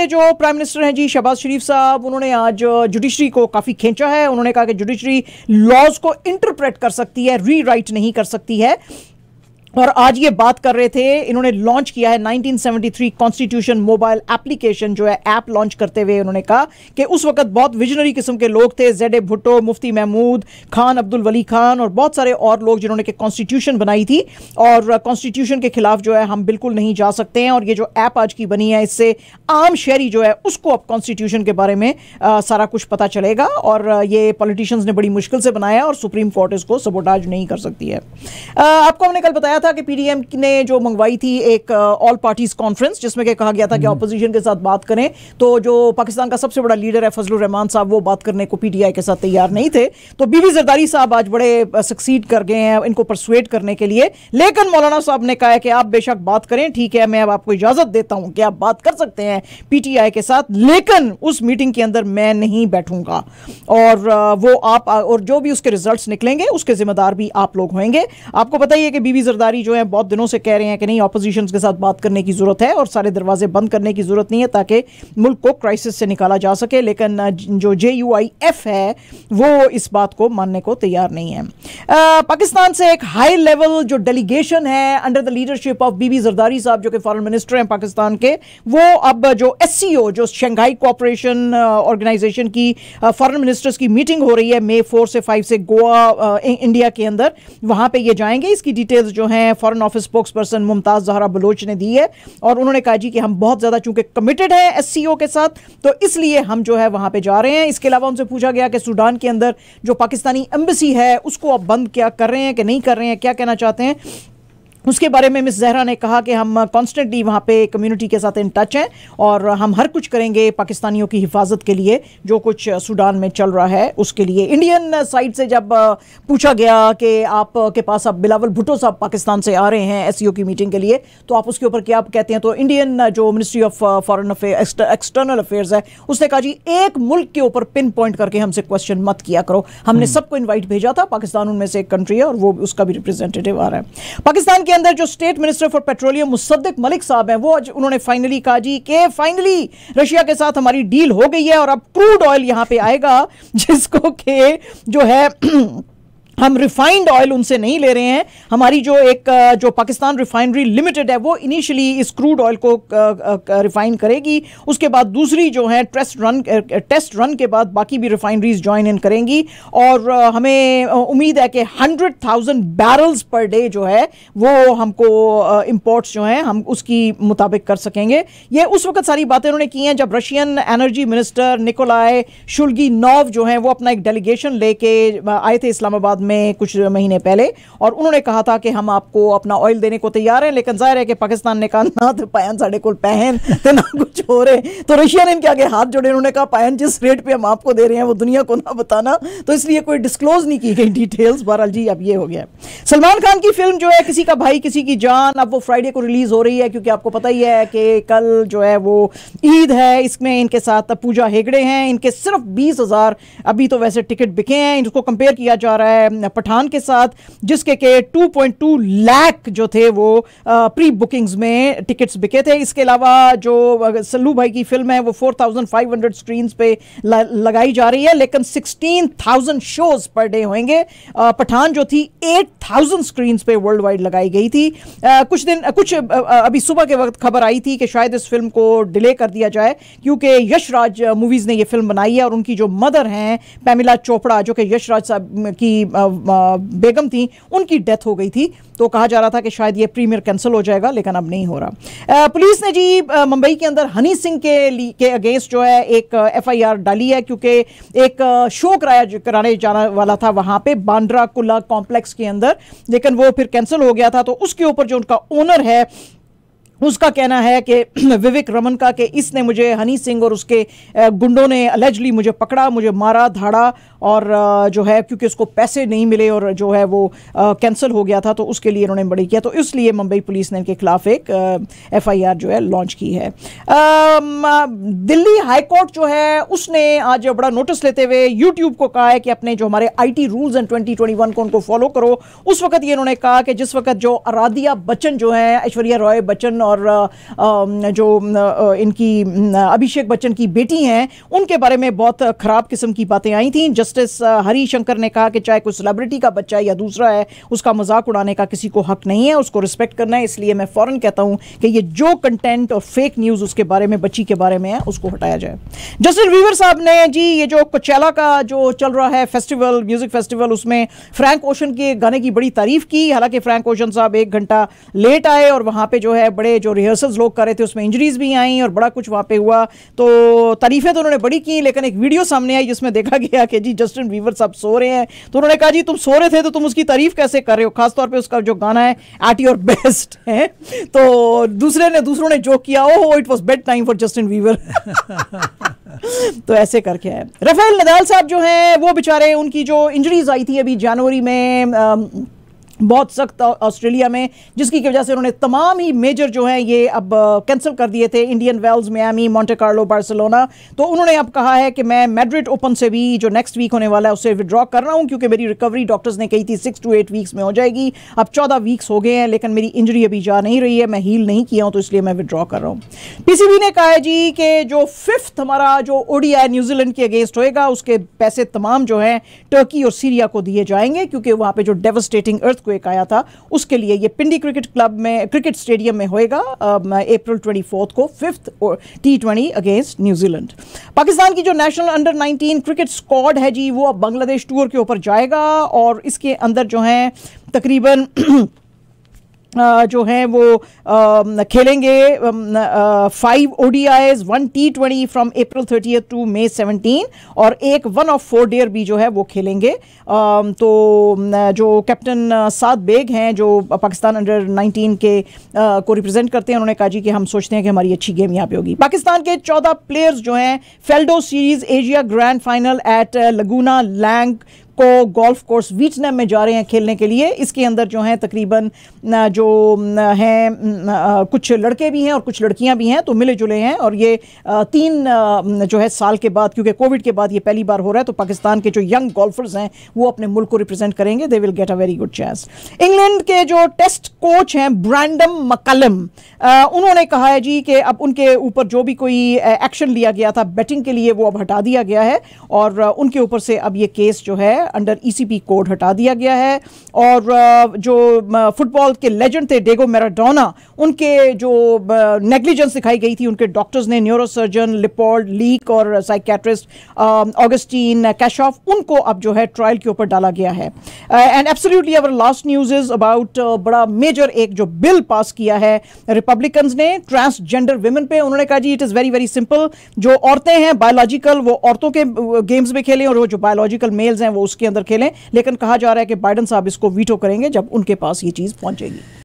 के जो prime minister हैं जी शहबाज शरीफ साहब उन्होंने आज जुडिशरी को काफ़ी खींचा है उन्होंने कहा कि जुडिशरी लॉज को इंटरप्रेट कर सकती है रीराइट नहीं कर सकती है और आज ये बात कर रहे थे इन्होंने लॉन्च किया है 1973 कॉन्स्टिट्यूशन मोबाइल एप्लीकेशन जो है ऐप लॉन्च करते हुए उन्होंने कहा कि उस वक्त बहुत विजनरी किस्म के लोग थे जेड ए भुट्टो मुफ्ती महमूद खान अब्दुल वली खान और बहुत सारे और लोग जिन्होंने के कॉन्स्टिट्यूशन बनाई थी और कॉन्स्टिट्यूशन के खिलाफ जो है हम बिल्कुल नहीं जा सकते हैं और ये जो ऐप आज की बनी है इससे आम शहरी जो है उसको अब कॉन्स्टिट्यूशन के बारे में आ, सारा कुछ पता चलेगा और ये पॉलिटिशियंस ने बड़ी मुश्किल से बनाया और सुप्रीम कोर्ट इसको सबोटाज नहीं कर सकती है आपको हमने कल बताया गया था कि पीडीएम ने जो मंगवाई थी एक ऑल पार्टीज कॉन्फ्रेंस जिसमें के कहा गया था कि ऑपोजिशन हम्म। के साथ बात करें तो जो पाकिस्तान का सबसे बड़ा लीडर है फजल रहमान साहब वो बात करने को पीटीआई के साथ तैयार नहीं थे तो बीबी जरदारी साहब आज बड़े सक्सीड uh, कर गए हैं इनको परसुएट करने के लिए लेकिन मौलाना साहब ने कहा कि आप बेशक बात करें ठीक है मैं अब आपको इजाजत देता हूं कि आप बात कर सकते हैं पीटीआई के साथ लेकिन उस मीटिंग के अंदर मैं नहीं बैठूंगा और uh, वो आप और जो भी उसके रिजल्ट निकलेंगे उसके जिम्मेदार भी आप लोग होंगे आपको पता ही है कि बीबी जरदारी गिरफ्तारी जो है बहुत दिनों से कह रहे हैं कि नहीं अपोजिशन के साथ बात करने की ज़रूरत है और सारे दरवाजे बंद करने की ज़रूरत नहीं है ताकि मुल्क को क्राइसिस से निकाला जा सके लेकिन जो जे यू आई एफ है वो इस बात को मानने को तैयार नहीं है पाकिस्तान से एक हाई लेवल जो डेलीगेशन है under the leadership of BB Zardari sahab जो कि फॉरन मिनिस्टर हैं पाकिस्तान के वो अब जो एस सी ओ जो शंघाई कोऑपरेशन ऑर्गेनाइजेशन की फॉरेन मिनिस्टर्स की मीटिंग हो रही है मे फोर से फाइव से गोवा इंडिया के अंदर वहां पर ये जाएंगे इसकी डिटेल्स जो है हैं foreign office spokesperson Mumtaz Zahra Baloch ने दी है और उन्होंने कहा जी कि हम बहुत ज़्यादा चूंकि कमिटेड हैं एस के साथ तो इसलिए हम जो है वहां पर जा रहे हैं इसके अलावा उनसे पूछा गया कि सूडान के अंदर जो पाकिस्तानी एम्बेसी है उसको आप बंद क्या कर रहे हैं कि नहीं कर रहे हैं क्या कहना चाहते हैं उसके बारे में मिस जहरा ने कहा कि हम कॉन्स्टेंटली वहाँ पे कम्युनिटी के साथ इन टच हैं और हम हर कुछ करेंगे पाकिस्तानियों की हिफाजत के लिए जो कुछ सूडान में चल रहा है उसके लिए इंडियन साइड से जब पूछा गया कि आप के पास अब बिलावल भुटो साहब पाकिस्तान से आ रहे हैं एस e की मीटिंग के लिए तो आप उसके ऊपर क्या कहते हैं तो इंडियन जो ministry of foreign affair external affairs है उसने कहा जी एक मुल्क के ऊपर पिन पॉइंट करके हमसे क्वेश्चन मत किया करो हमने हम्म। सबको इन्वाइट भेजा था पाकिस्तान उनमें से एक कंट्री है और वो उसका भी रिप्रेजेंटेटिव आ रहा है पाकिस्तान के अंदर जो state minister for petroleum Musaddiq Malik sahab हैं वो आज उन्होंने फाइनली कहा जी के फाइनली रशिया के साथ हमारी डील हो गई है और अब क्रूड ऑयल यहां पे आएगा जिसको के जो है हम रिफाइंड ऑयल उनसे नहीं ले रहे हैं हमारी जो एक जो पाकिस्तान रिफाइनरी लिमिटेड है वो इनिशियली इस क्रूड ऑयल को रिफाइन करेगी उसके बाद दूसरी जो है टेस्ट रन टेस्ट रन के बाद बाकी भी रिफाइनरीज ज्वाइन इन करेंगी और हमें उम्मीद है कि hundred thousand barrels per day जो है वो हमको इम्पोर्ट्स जो हैं हम उसकी मुताबिक कर सकेंगे ये उस वक्त सारी बातें उन्होंने की हैं जब Russian energy minister Nikolai Shulginov जो हैं वो अपना एक डेलीगेशन लेके आए थे इस्लामाबाद में में कुछ महीने पहले और उन्होंने कहा था कि हम आपको अपना ऑयल देने को तैयार हैं लेकिन जाहिर है कि पाकिस्तान ने कहा ना तो पैन साढ़े को पहन तो ना कुछ हो रहे तो रशिया ने इनके आगे हाथ जोड़े उन्होंने कहा पैन जिस रेट पर हम आपको दे रहे हैं वो दुनिया को ना बताना तो इसलिए कोई डिस्कलोज नहीं की गई डिटेल्स बहरहाल जी अब ये हो गया सलमान खान की फिल्म जो है किसी का भाई किसी की जान अब वो फ्राइडे को रिलीज हो रही है क्योंकि आपको पता ही है कि कल जो है वो ईद है इसमें इनके साथ पूजा हेगड़े हैं इनके सिर्फ बीस हजार अभी तो वैसे टिकट बिके हैं इनको कंपेयर किया जा रहा है पठान के साथ जिसके के 2.2 लाख जो थे वो प्री बुकिंग्स में टिकट्स बिके थे इसके अलावा जो सल्लू भाई की फिल्म है वो 4,500 थाउजेंड स्क्रीन पर लगाई जा रही है लेकिन 16,000 शोज पर डे होंगे पठान जो थी 8,000 थाउजेंड स्क्रीन पर वर्ल्ड वाइड लगाई गई थी कुछ दिन कुछ अभी सुबह के वक्त खबर आई थी कि शायद इस फिल्म को डिले कर दिया जाए क्योंकि यशराज मूवीज़ ने ये फिल्म बनाई है और उनकी जो मदर हैं पैमिला चोपड़ा जो कि यशराज साहब की बेगम थी उनकी डेथ हो गई थी तो कहा जा रहा था कि शायद ये प्रीमियर कैंसिल हो जाएगा लेकिन अब नहीं हो रहा पुलिस ने जी मुंबई के अंदर हनी सिंह के के अगेंस्ट जो है एक एफआईआर डाली है क्योंकि एक शो कराया कराने जाने वाला था वहां पे बांड्रा कुला कॉम्प्लेक्स के अंदर लेकिन वो फिर कैंसिल हो गया था तो उसके ऊपर जो उनका ओनर है उसका कहना है कि विवेक रमन का कि इसने मुझे हनी सिंह और उसके गुंडों ने अलजली मुझे पकड़ा मुझे मारा धाड़ा और जो है क्योंकि उसको पैसे नहीं मिले और जो है वो कैंसिल हो गया था तो उसके लिए उन्होंने बड़ी किया तो इसलिए मुंबई पुलिस ने इनके खिलाफ एक एफ आई आर जो है लॉन्च की है दिल्ली हाईकोर्ट जो है उसने आज बड़ा नोटिस लेते हुए यूट्यूब को कहा है कि अपने जो हमारे I T rules and twenty twenty one को उनको फॉलो करो उस वक्त ये उन्होंने कहा कि जिस वक्त जो अराधिया बच्चन जो है ऐश्वर्या रॉय बच्चन और जो इनकी अभिषेक बच्चन की बेटी हैं उनके बारे में बहुत ख़राब किस्म की बातें आई थी जस्टिस हरी शंकर ने कहा कि चाहे कोई सेलिब्रिटी का बच्चा है या दूसरा है उसका मजाक उड़ाने का किसी को हक नहीं है उसको रिस्पेक्ट करना है इसलिए मैं फ़ौरन कहता हूं कि ये जो कंटेंट और फेक न्यूज़ उसके बारे में बच्ची के बारे में है उसको हटाया जाए जस्टिस वीवर साहब ने जी ये जो कुचैला का जो चल रहा है फेस्टिवल म्यूज़िक फेस्टिवल उसमें फ्रैंक ओशन के गाने की बड़ी तारीफ की हालांकि फ्रैंक ओशन साहब एक घंटा लेट आए और वहां पर जो है बड़े जो रिहर्सल्स लोग कर रहे थे उसमें इंजरीज भी आई और बड़ा कुछ वहाँ पे हुआ तो तारीफें तो उन्होंने बड़ी की लेकिन एक वीडियो सामने आई जिसमें देखा गया कि जी जस्टिन वीवर साहब सो रहे हैं तो उन्होंने कहा जी तुम सो रहे थे तो तुम उसकी तारीफ कैसे कर रहे हो खासतौर पर उसका जो गाना है एट योर बेस्ट है तो दूसरे ने दूसरों ने जो किया oh it was bad time for Justin Bieber तो ऐसे करके है रफेल नदाल साहब जो हैं वो बेचारे उनकी जो इंजरीज आई थी अभी जनवरी में आ, बहुत सख्त ऑस्ट्रेलिया में जिसकी वजह से उन्होंने तमाम ही मेजर जो हैं ये अब कैंसिल कर दिए थे Indian Wells Miami Monte Carlo Barcelona तो उन्होंने अब कहा है कि मैं मेड्रिड ओपन से भी जो नेक्स्ट वीक होने वाला है उससे विड्रॉ कर रहा हूँ क्योंकि मेरी रिकवरी डॉक्टर्स ने कही थी सिक्स टू एट वीक्स में हो जाएगी अब चौदह वीक्स हो गए हैं लेकिन मेरी इंजरी अभी जा नहीं रही है मैं हील नहीं किया हूँ तो इसलिए मैं विड्रॉ कर रहा हूँ पीसीबी ने कहा है जी कि जो फिफ्थ हमारा जो ओडिया न्यूजीलैंड के अगेंस्ट होएगा उसके पैसे तमाम जो हैं टर्की और सीरिया को दिए जाएंगे क्योंकि वहाँ पर जो डेवस्टेटिंग अर्थ को एक आया था उसके लिए ये पिंडी क्रिकेट क्लब में क्रिकेट स्टेडियम में होएगा अप्रैल ट्वेंटी फोर्थ को fifth T twenty against New Zealand Pakistan की जो नेशनल अंडर 19 क्रिकेट स्क्वाड है जी वो अब बांग्लादेश टूर के ऊपर जाएगा और इसके अंदर जो है तकरीबन जो हैं वो खेलेंगे five O D Is one T twenty from April thirty to May seventeen और एक वन ऑफ फोर डेयर भी जो है वो खेलेंगे तो जो कैप्टन साद बेग हैं जो पाकिस्तान अंडर नाइनटीन के को रिप्रेजेंट करते हैं उन्होंने कहा जी कि हम सोचते हैं कि हमारी अच्छी गेम यहाँ पे होगी पाकिस्तान के चौदह प्लेयर्स जो हैं Faldo series Asia grand final at Laguna Lang Co golf course Vietnam में जा रहे हैं खेलने के लिए इसके अंदर जो हैं तकरीबन जो हैं कुछ लड़के भी हैं और कुछ लड़कियां भी हैं तो मिले जुले हैं और ये तीन जो है साल के बाद क्योंकि कोविड के बाद ये पहली बार हो रहा है तो पाकिस्तान के जो यंग गोल्फर्स हैं वो अपने मुल्क को रिप्रेजेंट करेंगे they will get a very good chance England के जो टेस्ट कोच हैं ब्रांडम मकलम उन्होंने कहा है जी कि अब उनके ऊपर जो भी कोई एक्शन लिया गया था बैटिंग के लिए वो अब हटा दिया गया है और उनके ऊपर से अब ये केस जो है अंडर ईसीपी e कोड हटा दिया गया है और जो फुटबॉल के लेजेंड थे डेगो मैराडोना उनके जो नेग्लिजेंस दिखाई गई थी उनके डॉक्टर्स ने न्यूरोसर्जन लिपोल्ड लीक और साइकेट्रिस्ट ऑगस्टीन कैशॉफ उनको अब जो है ट्रायल के ऊपर डाला गया है and absolutely our last news is about बड़ा मेजर एक जो बिल पास किया है रिपब्लिकन ने ट्रांसजेंडर वुमेन पे उन्होंने कहा जी it is very very simple जो औरतें हैं बायोलॉजिकल वो औरतों के गेम्स में खेलें और वो जो बायोलॉजिकल मेल्स हैं वो उसके के अंदर खेलें लेकिन कहा जा रहा है कि बाइडन साहब इसको वीटो करेंगे जब उनके पास ये चीज़ पहुंचेगी